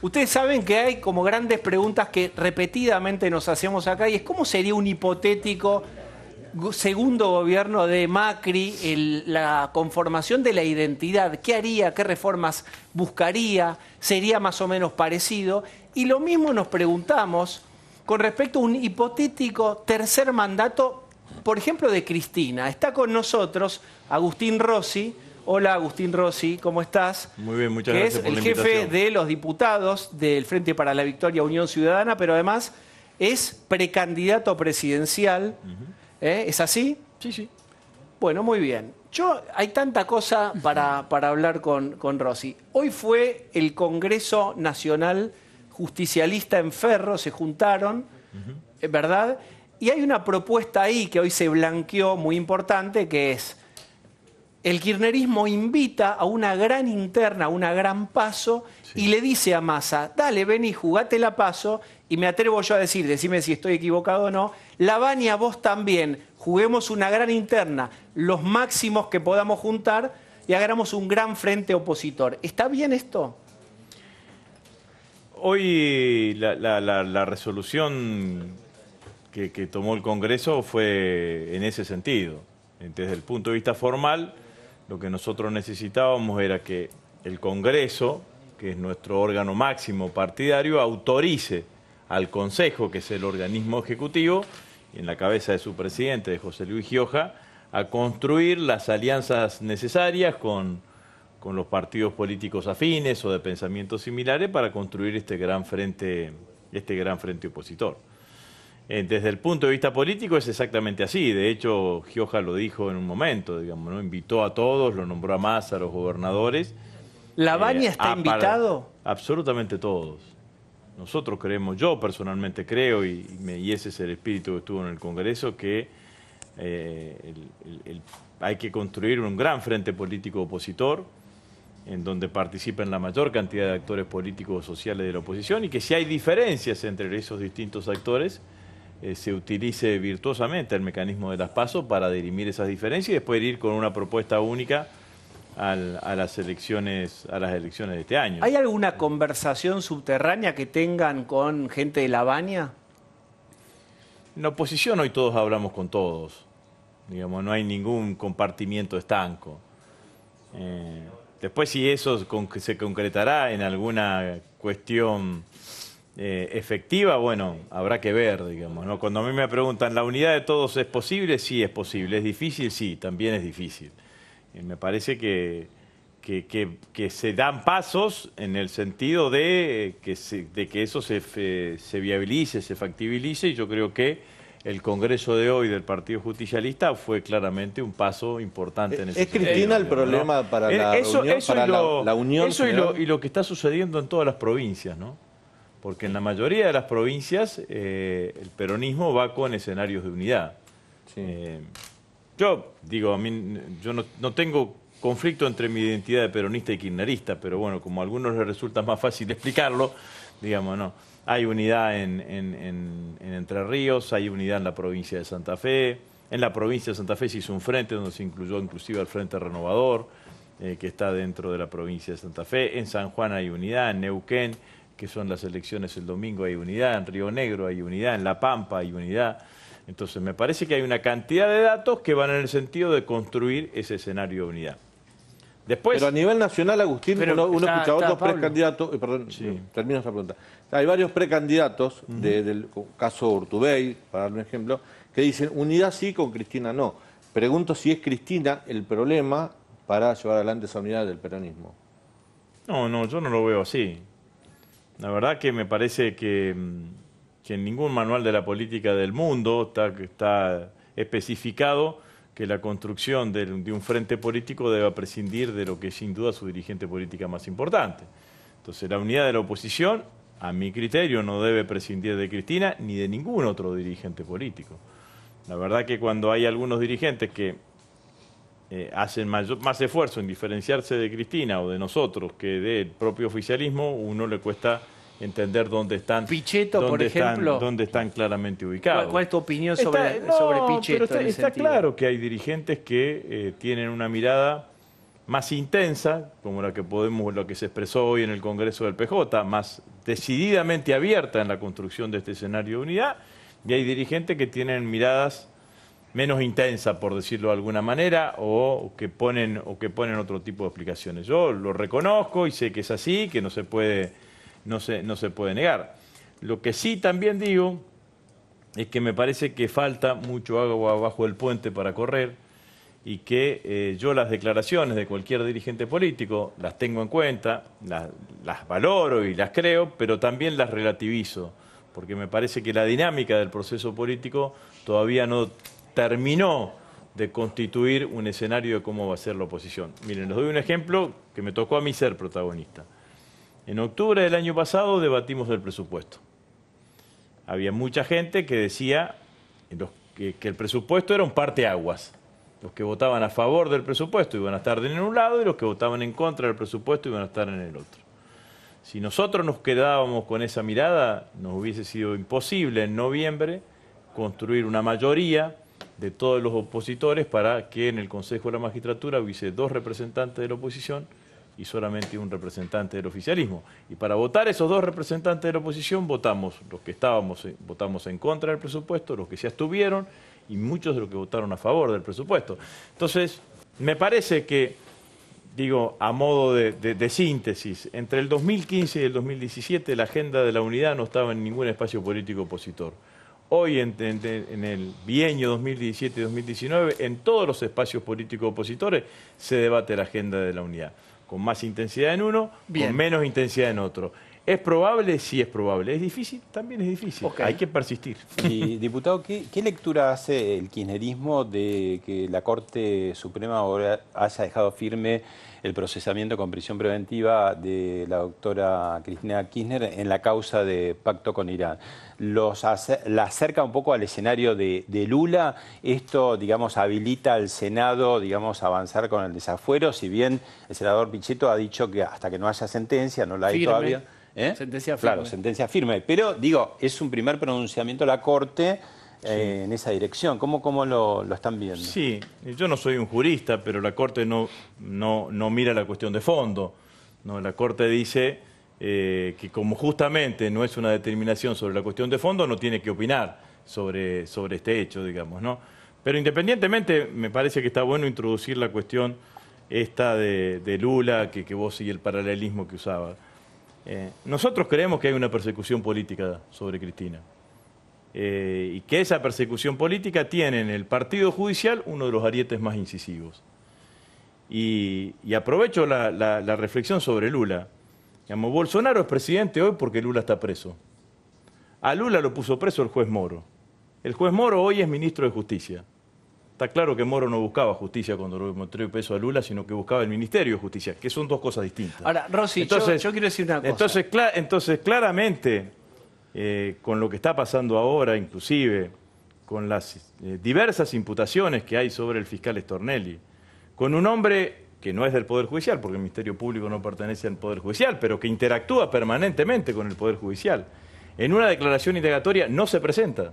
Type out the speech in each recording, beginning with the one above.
Ustedes saben que hay como grandes preguntas que repetidamente nos hacemos acá y es cómo sería un hipotético segundo gobierno de Macri, la conformación de la identidad, qué haría, qué reformas buscaría, sería más o menos parecido. Y lo mismo nos preguntamos con respecto a un hipotético tercer mandato, por ejemplo, de Cristina. Está con nosotros Agustín Rossi Hola, Agustín Rossi, ¿cómo estás? Muy bien, muchas gracias. Es el jefe de los diputados del Frente para la Victoria Unión Ciudadana, pero además es precandidato presidencial. ¿Eh? ¿Es así? Sí, sí. Bueno, muy bien. Yo, hay tanta cosa para, para hablar con, con, Rossi. Hoy fue el Congreso Nacional Justicialista en Ferro, se juntaron, ¿verdad? Y hay una propuesta ahí que hoy se blanqueó muy importante, que es el kirchnerismo invita a una gran interna, a una gran paso, y le dice a Massa, dale, vení, jugate la paso, y me atrevo yo a decir, decime si estoy equivocado o no, Lavania, a vos también, juguemos una gran interna, los máximos que podamos juntar, y hagamos un gran frente opositor. ¿Está bien esto? Hoy la, resolución que tomó el Congreso fue en ese sentido. Desde el punto de vista formal, lo que nosotros necesitábamos era que el Congreso, que es nuestro órgano máximo partidario, autorice al Consejo, que es el organismo ejecutivo, y en la cabeza de su presidente, de José Luis Gioja, a construir las alianzas necesarias con, con los partidos políticos afines o de pensamientos similares para construir este gran frente, este gran frente opositor. Eh, desde el punto de vista político es exactamente así. De hecho, Gioja lo dijo en un momento, digamos, ¿no? Invitó a todos, lo nombró a más a los gobernadores. ¿La Baña eh, está invitado? Absolutamente todos. Nosotros creemos, yo personalmente creo, y, y, ese es el espíritu que estuvo en el Congreso, que eh, hay que construir un gran frente político opositor, en donde participen la mayor cantidad de actores políticos o sociales de la oposición, y que si hay diferencias entre esos distintos actores, eh, se utilice virtuosamente el mecanismo de las pasos para dirimir esas diferencias y después ir con una propuesta única a las elecciones a las elecciones de este año. ¿Hay alguna conversación subterránea que tengan con gente de La Habana? En la oposición hoy todos hablamos con todos. Digamos, no hay ningún compartimiento estanco. Eh, después si eso se concretará en alguna cuestión eh, efectiva, bueno, habrá que ver, digamos. ¿no? Cuando a mí me preguntan, ¿la unidad de todos es posible? Sí, es posible. ¿Es difícil? Sí, también es difícil. Eh, me parece que, que, que, se dan pasos en el sentido de eh, que, de que eso se, se viabilice, se factibilice, y yo creo que el Congreso de hoy del Partido Justicialista fue claramente un paso importante en ese ¿Es Cristina el problema para, la, unión, eso para la, unión? y lo que está sucediendo en todas las provincias, ¿no? porque en la mayoría de las provincias eh, el peronismo va con escenarios de unidad. Eh, yo digo, yo no, tengo conflicto entre mi identidad de peronista y kirchnerista, pero bueno, como a algunos les resulta más fácil explicarlo, digamos, no. Hay unidad en, Entre Ríos, hay unidad en la provincia de Santa Fe, en la provincia de Santa Fe se hizo un frente donde se incluyó inclusive el Frente Renovador, eh, que está dentro de la provincia de Santa Fe, en San Juan hay unidad, en Neuquén que son las elecciones el domingo, hay unidad, en Río Negro hay unidad, en La Pampa hay unidad. Entonces, me parece que hay una cantidad de datos que van en el sentido de construir ese escenario de unidad. Después, pero a nivel nacional, Agustín, uno, precandidatos, eh, perdón, termino esa pregunta. Hay varios precandidatos, del caso Urtubey, para dar un ejemplo, que dicen unidad sí, con Cristina no. Pregunto si es Cristina el problema para llevar adelante esa unidad del peronismo. No, no, yo no lo veo así. La verdad que me parece mm, que, en ningún manual de la política del mundo está, especificado que la construcción de, un frente político deba prescindir de lo que es sin duda su dirigente política más importante. Entonces, la unidad de la oposición, a mi criterio, no debe prescindir de Cristina ni de ningún otro dirigente político. La verdad que cuando hay algunos dirigentes que eh, hacen más esfuerzo en diferenciarse de Cristina o de nosotros que del propio oficialismo, uno le cuesta entender dónde están. por ejemplo. dónde están claramente ubicados. ¿Cuál, es tu opinión sobre, Pichetto? está, claro que hay dirigentes que eh, tienen una mirada más intensa, como la que podemos, lo que se expresó hoy en el Congreso del PJ, más decididamente abierta en la construcción de este escenario de unidad, y hay dirigentes que tienen miradas menos intensas, por decirlo de alguna manera, o que ponen, o que ponen otro tipo de explicaciones. Yo lo reconozco y sé que es así, que no se puede no se, no se puede negar. Lo que sí también digo es que me parece que falta mucho agua abajo del puente para correr y que eh, yo las declaraciones de cualquier dirigente político las tengo en cuenta, las, las valoro y las creo, pero también las relativizo, porque me parece que la dinámica del proceso político todavía no terminó de constituir un escenario de cómo va a ser la oposición. Miren, les doy un ejemplo que me tocó a mí ser protagonista. En octubre del año pasado debatimos el presupuesto. Había mucha gente que decía que, el presupuesto era un parteaguas. Los que votaban a favor del presupuesto iban a estar en un lado y los que votaban en contra del presupuesto iban a estar en el otro. Si nosotros nos quedábamos con esa mirada, nos hubiese sido imposible en noviembre construir una mayoría de todos los opositores para que en el Consejo de la Magistratura hubiese dos representantes de la oposición y solamente un representante del oficialismo. Y para votar esos dos representantes de la oposición, votamos los que estábamos, eh, votamos en contra del presupuesto, los que se abstuvieron y muchos de los que votaron a favor del presupuesto. Entonces, me parece que, digo, a modo de, síntesis, entre el 2015 y el 2017 la agenda de la unidad no estaba en ningún espacio político opositor. Hoy, en, el bienio 2017-2019, en todos los espacios políticos opositores se debate la agenda de la unidad con más intensidad en uno, con menos intensidad en otro. ¿Es probable? Sí, es probable. ¿Es difícil? También es difícil. Hay que persistir. Y, diputado, ¿qué, lectura hace el kirchnerismo de que la Corte Suprema haya dejado firme el procesamiento con prisión preventiva de la doctora Cristina Kirchner en la causa de pacto con Irán? Los ¿La acerca un poco al escenario de, Lula? ¿Esto, digamos, habilita al Senado, digamos, avanzar con el desafuero? Si bien el senador Pichetto ha dicho que hasta que no haya sentencia, no la hay todavía ¿Eh? Sentencia firme. Claro, sentencia firme. Pero digo, es un primer pronunciamiento la Corte eh, en esa dirección. ¿Cómo, cómo lo, están viendo? Sí, yo no soy un jurista, pero la Corte no, no, no mira la cuestión de fondo. No, la Corte dice eh, que como justamente no es una determinación sobre la cuestión de fondo, no tiene que opinar sobre, sobre este hecho, digamos, ¿no? Pero independientemente, me parece que está bueno introducir la cuestión esta de, Lula, que, que vos y el paralelismo que usaba. Eh, nosotros creemos que hay una persecución política sobre Cristina eh, y que esa persecución política tiene en el Partido Judicial uno de los arietes más incisivos. Y, aprovecho la, reflexión sobre Lula. Bolsonaro es presidente hoy porque Lula está preso. A Lula lo puso preso el juez Moro. El juez Moro hoy es ministro de Justicia. Está claro que Moro no buscaba justicia cuando le mostró peso a Lula, sino que buscaba el Ministerio de Justicia, que son dos cosas distintas. Ahora, Rosy, entonces, yo, quiero decir una cosa. Entonces, entonces claramente, eh, con lo que está pasando ahora, inclusive, con las eh, diversas imputaciones que hay sobre el fiscal Estornelli, con un hombre que no es del Poder Judicial, porque el Ministerio Público no pertenece al Poder Judicial, pero que interactúa permanentemente con el Poder Judicial. En una declaración indagatoria no se presenta.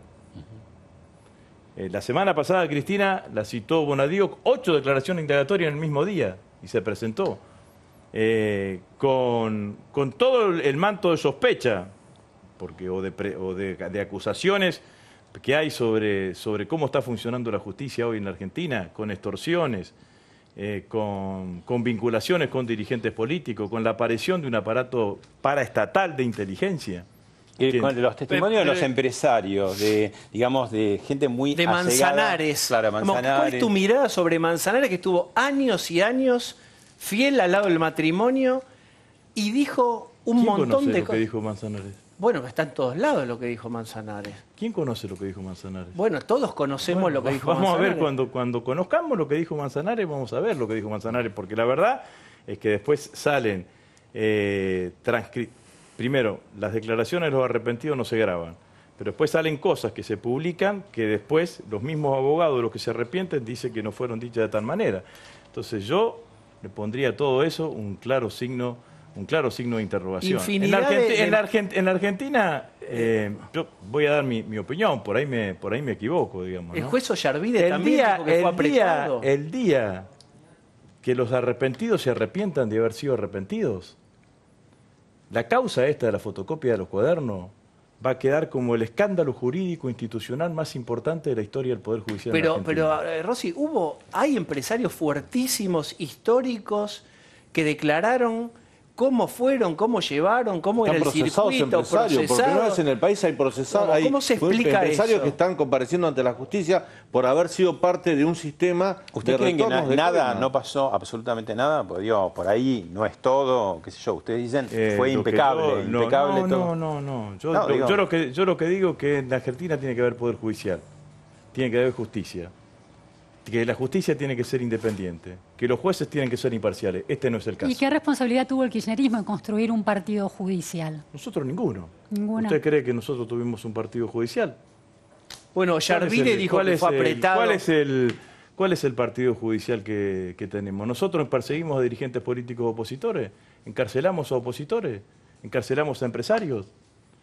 Eh, la semana pasada, Cristina la citó Bonadío, ocho declaraciones indagatorias en el mismo día y se presentó. Eh, con, todo el manto de sospecha porque, o, de, de, acusaciones que hay sobre, sobre cómo está funcionando la justicia hoy en la Argentina, con extorsiones, eh, con, con, vinculaciones con dirigentes políticos, con la aparición de un aparato paraestatal de inteligencia los testimonios de los empresarios, de, digamos, de gente muy... De Manzanares. Manzanares. ¿Cuál es tu mirada sobre Manzanares que estuvo años y años fiel al lado del matrimonio y dijo un montón de cosas? que dijo Manzanares? Bueno, está en todos lados lo que dijo Manzanares. ¿Quién conoce lo que dijo Manzanares? Bueno, todos conocemos lo que dijo vamos Manzanares. Vamos a ver, cuando, cuando conozcamos lo que dijo Manzanares, vamos a ver lo que dijo Manzanares, porque la verdad es que después salen eh, primero, las declaraciones de los arrepentidos no se graban, pero después salen cosas que se publican que después los mismos abogados, los que se arrepienten, dicen que no fueron dichas de tal manera. Entonces yo le pondría a todo eso un claro signo un claro signo de interrogación. En la, Argentina, eh, yo voy a dar mi, opinión, por ahí me, por ahí me equivoco, digamos. El juez Ollarvide también día, el Día, el día que los arrepentidos se arrepientan de haber sido arrepentidos, la causa esta de la fotocopia de los cuadernos va a quedar como el escándalo jurídico institucional más importante de la historia del Poder Judicial. Pero, pero eh, hubo, hay empresarios fuertísimos, históricos, que declararon cómo fueron, cómo llevaron, cómo era el circuito, empresarios, porque vez en el país hay procesados, ¿Cómo, se explica empresarios que están compareciendo ante la justicia por haber sido parte de un sistema ¿Usted creen que nada, no pasó absolutamente nada? Por por ahí no es todo, qué sé yo, ustedes dicen, eh, fue impecable, no, impecable no, No, no, yo, lo que, yo lo que digo es que en la Argentina tiene que haber poder judicial, tiene que haber justicia que la justicia tiene que ser independiente, que los jueces tienen que ser imparciales. Este no es el caso. ¿Y qué responsabilidad tuvo el kirchnerismo en construir un partido judicial? Nosotros ninguno. ¿Usted cree que nosotros tuvimos un partido judicial? Bueno, Jarvide dijo que fue apretado. ¿Cuál es el, cuál es el partido judicial que, que tenemos? Nosotros perseguimos a dirigentes políticos opositores, encarcelamos a opositores, encarcelamos a empresarios,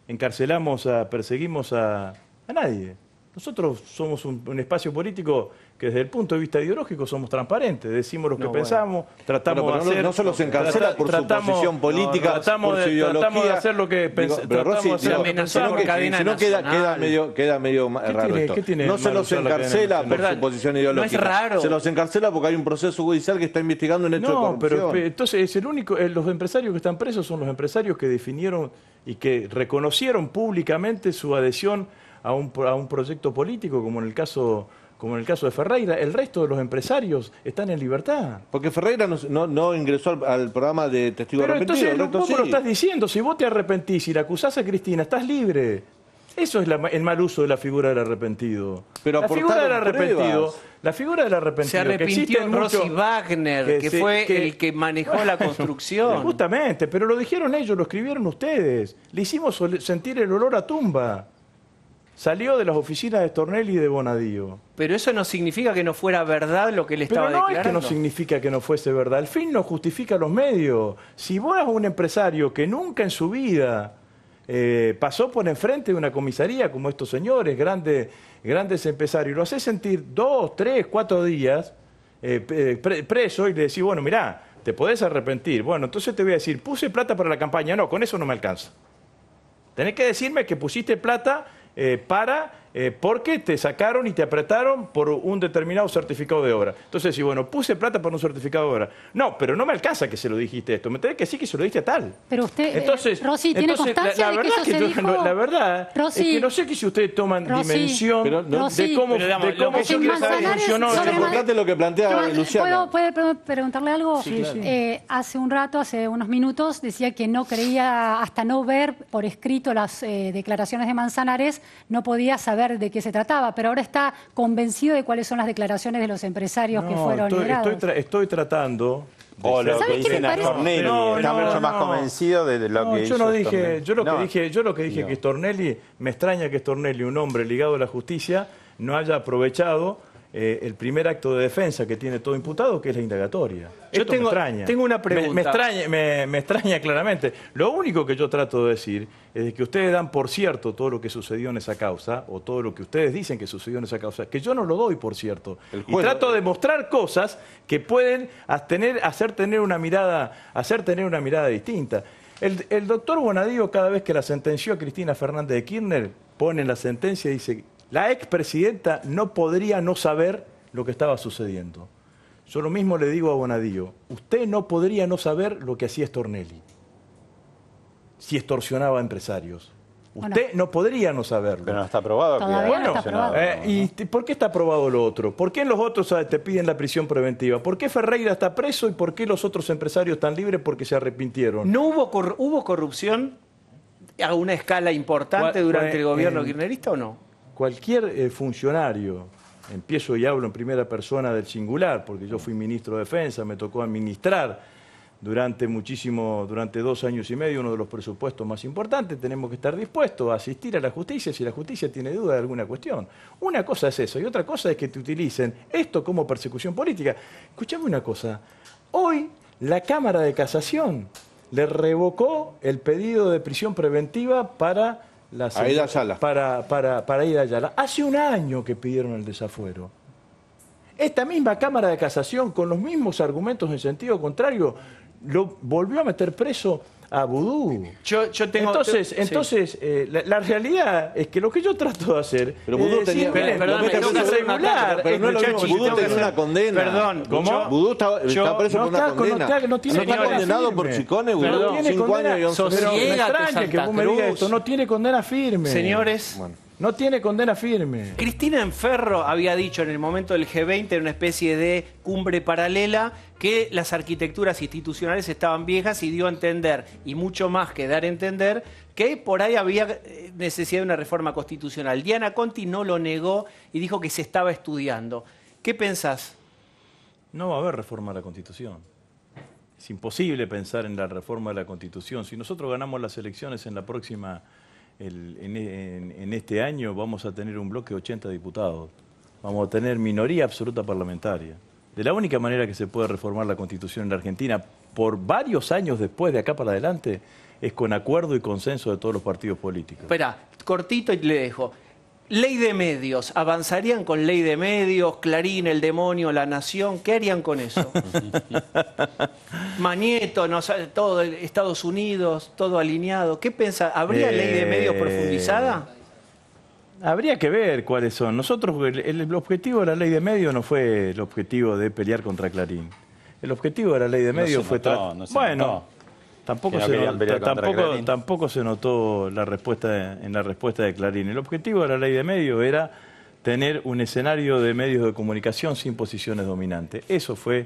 encarcelamos a, perseguimos a, a nadie. Nosotros somos un, espacio político que desde el punto de vista ideológico somos transparentes, decimos lo que pensamos, tratamos de hacer... No, no solo encarcela por su posición política, tratamos de, de hacer lo que pensamos. Pero de queda, queda, medio, queda medio raro esto. no se los encarcela por su posición ideológica. No es raro. Se los encarcela porque hay un proceso judicial que está investigando en hecho de corrupción. No, pero entonces es el único... Eh, los empresarios que están presos son los empresarios que definieron y que reconocieron públicamente su adhesión a un, a un proyecto político, como en el caso como en el caso de Ferreira, el resto de los empresarios están en libertad. Porque Ferreira no, ingresó al, programa de testigo Pero arrepentido. Entonces, lo estás diciendo, si vos te arrepentís y la acusás a Cristina, estás libre. Eso es el mal uso de la figura del arrepentido. la figura del arrepentido, la figura del arrepentido. Se arrepintió Rossi Wagner, que, fue el que manejó la construcción. Justamente, pero lo dijeron ellos, lo escribieron ustedes. Le hicimos sentir el olor a tumba. Salió de las oficinas de Tornelli y de Bonadío. Pero eso no significa que no fuera verdad lo que él estaba Pero no es que no significa que no fuese verdad. El fin no justifica los medios. Si vos eres un empresario que nunca en su vida eh, pasó por enfrente de una comisaría como estos señores, grandes, grandes empresarios, lo haces sentir dos, tres, cuatro días eh, eh, preso y le decís, bueno, mirá, te podés arrepentir. Bueno, entonces te voy a decir, puse plata para la campaña. No, con eso no me alcanza. Tenés que decirme que pusiste plata eh, para eh, porque te sacaron y te apretaron por un determinado certificado de obra. Entonces, si bueno, puse plata por un certificado de obra. No, pero no me alcanza que se lo dijiste esto. Me tenés que decir que se lo dijiste a tal. Pero usted, eh, entonces, ¿tiene constancia la, de que eso la verdad es que no sé si ustedes toman dimensión de cómo, de cómo que yo funcionó. Es lo que plantea Luciana. ¿Puedo, preguntarle algo? Eh, hace un rato, hace unos minutos, decía que no creía, hasta no ver por escrito las declaraciones de Manzanares, no podía saber de qué se trataba, pero ahora está convencido de cuáles son las declaraciones de los empresarios que fueron estoy, estoy, estoy tratando o lo que dicen a Tornelli. Está mucho más convencido de lo que yo dije, Yo lo que dije, yo lo que dije que tornelli me extraña que tornelli un hombre ligado a la justicia, no haya aprovechado eh, el primer acto de defensa que tiene todo imputado, que es la indagatoria. Yo eh, tengo, me extraña. Tengo una pregunta. Me, extraña, claramente. Lo único que yo trato de decir es que ustedes dan por cierto todo lo que sucedió en esa causa, o todo lo que ustedes dicen que sucedió en esa causa, que yo no lo doy por cierto. y trato de mostrar cosas que pueden hacer, tener una mirada, hacer tener una mirada distinta. El, el doctor Bonadío, cada vez que la sentenció a Cristina Fernández de Kirchner, pone la sentencia y dice la expresidenta no podría no saber lo que estaba sucediendo. Yo lo mismo le digo a Bonadío, usted no podría no saber lo que hacía Stornelli, si extorsionaba a empresarios. Usted no podría no saberlo. Pero no está aprobado. Eh, ¿Y por qué está aprobado lo otro? ¿Por qué los otros ah, te piden la prisión preventiva? ¿Por qué Ferreira está preso y por qué los otros empresarios están libres porque se arrepintieron? ¿No hubo, corrupción a una escala importante durante el gobierno eh, kirchnerista o no? cualquier eh, funcionario, empiezo y hablo en primera persona del singular, porque yo fui ministro de Defensa, me tocó administrar durante muchísimo, durante dos años y medio, uno de los presupuestos más importantes, tenemos que estar dispuestos a asistir a la justicia si la justicia tiene duda de alguna cuestión. Una cosa es eso, y otra cosa es que te utilicen esto como persecución política. Escuchame una cosa, hoy la Cámara de Casación le revocó el pedido de prisión preventiva para para, para, para Hace un año que pidieron el desafuero. Esta misma Cámara de Casación, con los mismos argumentos en sentido contrario, lo volvió a meter preso a ah, vudú. Yo, tengo, entonces, entonces eh, la, realidad es que lo que yo trato de hacer no una condena. Perdón, ¿cómo? está, tiene condenado por No condena. Años No tiene condena firme. Señores... No tiene condena firme. Cristina Enferro había dicho en el momento del G20, en una especie de cumbre paralela, que las arquitecturas institucionales estaban viejas y dio a entender, y mucho más que dar a entender, que por ahí había eh, necesidad de una reforma constitucional. Diana Conti no lo negó y dijo que se estaba estudiando. ¿Qué pensás? No va a haber reforma a la Constitución. Es imposible pensar en la reforma de la Constitución. Si nosotros ganamos las elecciones en la próxima en, este año vamos a tener un bloque de 80 diputados, vamos a tener minoría absoluta parlamentaria. De la única manera que se puede reformar la Constitución en la Argentina, por varios años después, de acá para adelante, es con acuerdo y consenso de todos los partidos políticos. Espera, cortito y le dejo. Ley de medios, ¿avanzarían con ley de medios, Clarín, el demonio, la nación? ¿Qué harían con eso? Manieto, no, todo, Estados Unidos, todo alineado. ¿Qué piensa? ¿Habría ley de medios profundizada? Eh, habría que ver cuáles son. Nosotros, el, objetivo de la ley de medios no fue el objetivo de pelear contra Clarín. El objetivo de la ley de medios fue... bueno, Tampoco, se, tampoco, tampoco se notó la respuesta en la respuesta de Clarín. El objetivo de la ley de medios era tener un escenario de medios de comunicación sin posiciones dominantes. Eso fue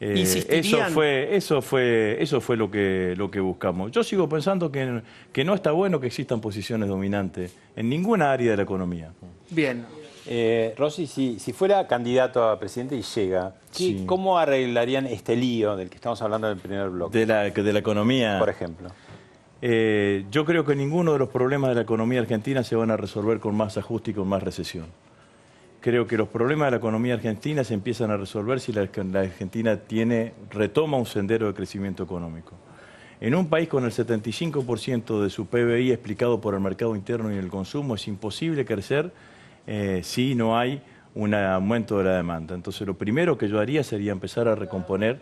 eh, eso fue, eso fue, eso fue lo que, lo que buscamos. Yo sigo pensando que, que no está bueno que existan posiciones dominantes en ninguna área de la economía. Bien. Eh, Rosy, si, fuera candidato a presidente y llega, ¿cómo arreglarían este lío del que estamos hablando en el primer bloque? De la, economía. Por ejemplo. Eh, yo creo que ninguno de los problemas de la economía argentina se van a resolver con más ajuste y con más recesión. Creo que los problemas de la economía argentina se empiezan a resolver si la, Argentina tiene, retoma un sendero de crecimiento económico. En un país con el 75% de su PBI explicado por el mercado interno y el consumo, es imposible crecer eh, si no hay un aumento de la demanda. Entonces lo primero que yo haría sería empezar a recomponer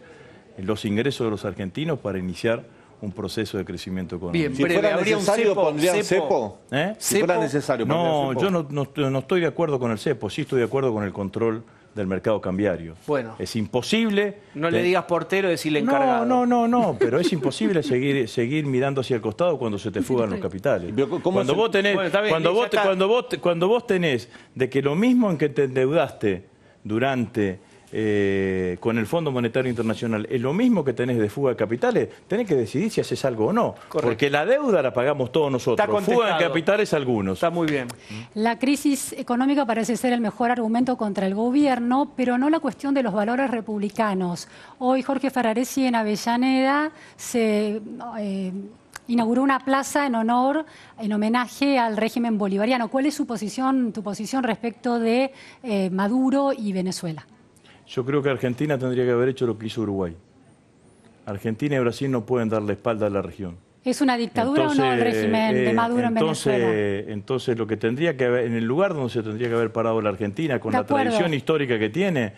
los ingresos de los argentinos para iniciar un proceso de crecimiento económico. si fuera necesario, cepo. Si fuera necesario, no, yo no, no estoy de acuerdo con el cepo, sí estoy de acuerdo con el control del mercado cambiario. Bueno. Es imposible. No le digas portero, decirle encargado. No, no, no, no, pero es imposible seguir, seguir mirando hacia el costado cuando se te fugan los capitales. Cuando vos tenés, cuando, cuando, vos, cuando vos tenés de que lo mismo en que te endeudaste durante eh, con el Fondo Monetario Internacional es lo mismo que tenés de fuga de capitales, tenés que decidir si haces algo o no. Porque la deuda la pagamos todos nosotros. fuga de capitales algunos. Está muy bien. Mm. La crisis económica parece ser el mejor argumento contra el gobierno, pero no la cuestión de los valores republicanos. Hoy Jorge Ferraresi en Avellaneda se... Eh, inauguró una plaza en honor, en homenaje al régimen bolivariano. ¿Cuál es su posición, tu posición respecto de eh, Maduro y Venezuela? Yo creo que Argentina tendría que haber hecho lo que hizo Uruguay. Argentina y Brasil no pueden darle espalda a la región. ¿Es una dictadura o no el régimen de eh, Maduro en Venezuela? Entonces, lo que tendría que haber, en el lugar donde se tendría que haber parado la Argentina, con la tradición histórica que tiene,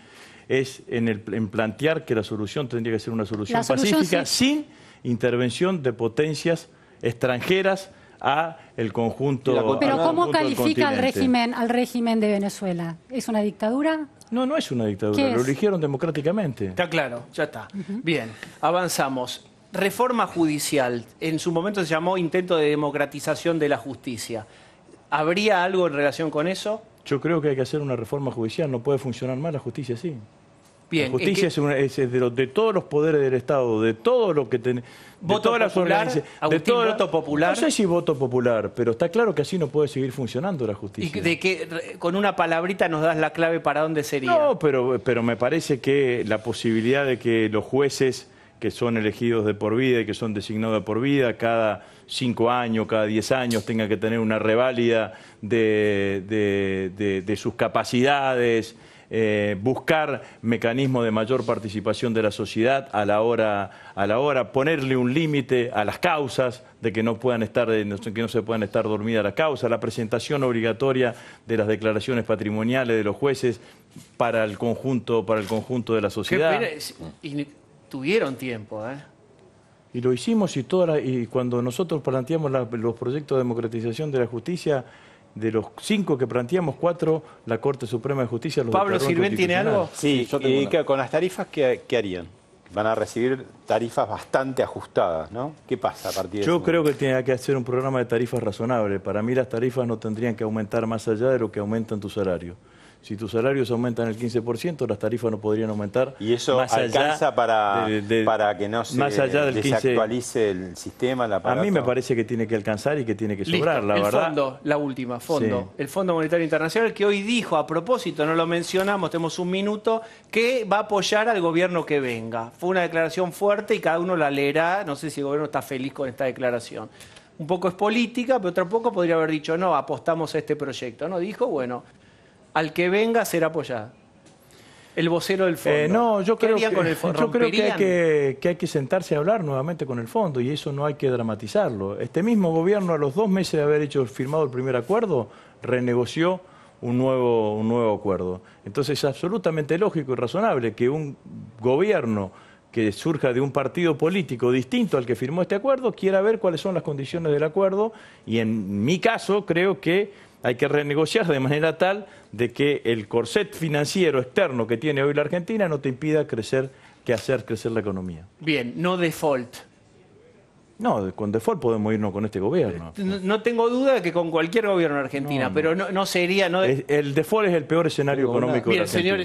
es en, plantear que la solución tendría que ser una solución, pacífica sin intervención de potencias extranjeras a el conjunto. Pero ¿cómo califica al régimen, al régimen de Venezuela? ¿Es una dictadura? No, no es una dictadura, lo eligieron democráticamente. Está claro, ya está. Bien, avanzamos. Reforma judicial, en su momento se llamó intento de democratización de la justicia. ¿Habría algo en relación con eso? Yo creo que hay que hacer una reforma judicial, no puede funcionar más la justicia así la justicia es, de, todos los poderes del Estado, de todo lo que tenemos. De todas las de todo voto popular. No sé si voto popular, pero está claro que así no puede seguir funcionando la justicia. ¿Y de que con una palabrita nos das la clave para dónde sería? No, pero, pero me parece que la posibilidad de que los jueces que son elegidos de por vida y que son designados de por vida, cada cinco años, cada diez años tengan que tener una reválida de sus capacidades, eh, buscar mecanismos de mayor participación de la sociedad a la hora, a la hora ponerle un límite a las causas de que no puedan estar, que no se puedan estar dormidas las causas, la presentación obligatoria de las declaraciones patrimoniales de los jueces para el conjunto, para el conjunto de la sociedad. y tuvieron tiempo, ¿eh? Y lo hicimos y, toda y cuando nosotros planteamos los proyectos de democratización de la justicia, de los cinco que planteamos, cuatro, la Corte Suprema de Justicia los ¿Pablo Silvén tiene algo? Sí, y con las tarifas, ¿qué, harían? Van a recibir tarifas bastante ajustadas, ¿no? ¿Qué pasa a partir de Yo creo que tiene que hacer un programa de tarifas razonable. Para mí las tarifas no tendrían que aumentar más allá de lo que aumentan tu salario. Si tus salarios aumentan el 15%, las tarifas no podrían aumentar. ¿Y eso más alcanza allá para, de, para que no se más el sistema, la A mí me parece que tiene que alcanzar y que tiene que sobrar, la verdad. Fondo, la última, fondo. El Fondo Monetario Internacional que hoy dijo, a propósito, no lo mencionamos, tenemos un minuto, que va a apoyar al gobierno que venga. Fue una declaración fuerte y cada uno la leerá. No sé si el gobierno está feliz con esta declaración un poco es política, pero otro poco podría haber dicho, no, apostamos a este proyecto. No, dijo, bueno, al que venga será apoyada. El vocero del eh, fondo. no, yo creo, que, hay que, hay que sentarse a hablar nuevamente con el fondo y eso no hay que dramatizarlo. Este mismo gobierno, a los dos meses de haber hecho firmado el primer acuerdo, renegoció un nuevo, un nuevo acuerdo. Entonces es absolutamente lógico y razonable que un gobierno que surja de un partido político distinto al que firmó este acuerdo quiera ver cuáles son las condiciones del acuerdo y en mi caso creo que hay que renegociar de manera tal de que el corset financiero externo que tiene hoy la Argentina no te impida crecer, que hacer crecer la economía. Bien, no default. No, con default podemos irnos con este gobierno. Eh, no, tengo duda de que con cualquier gobierno en Argentina, pero no, sería... No... El default es el peor escenario económico de Argentina.